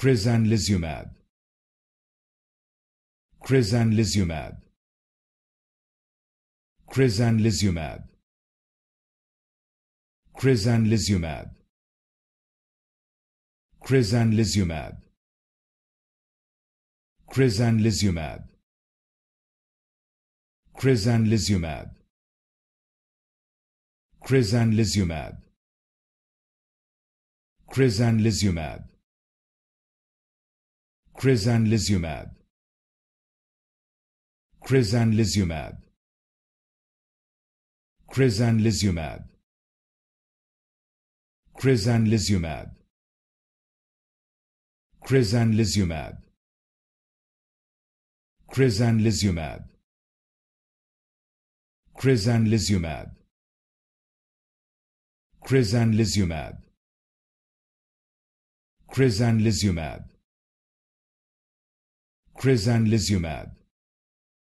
Crizanlizumab. Crizanlizumab. Crizanlizumab. Crizanlizumab. Crizanlizumab. Crizanlizumab. Crizanlizumab. Crizanlizumab. Crizanlizumab. Crizanlizumab. Crizanlizumab. Crizanlizumab. Crizanlizumab. Crizanlizumab. Crizanlizumab. Crizanlizumab. Crizanlizumab. Crizanlizumab crizanlizumab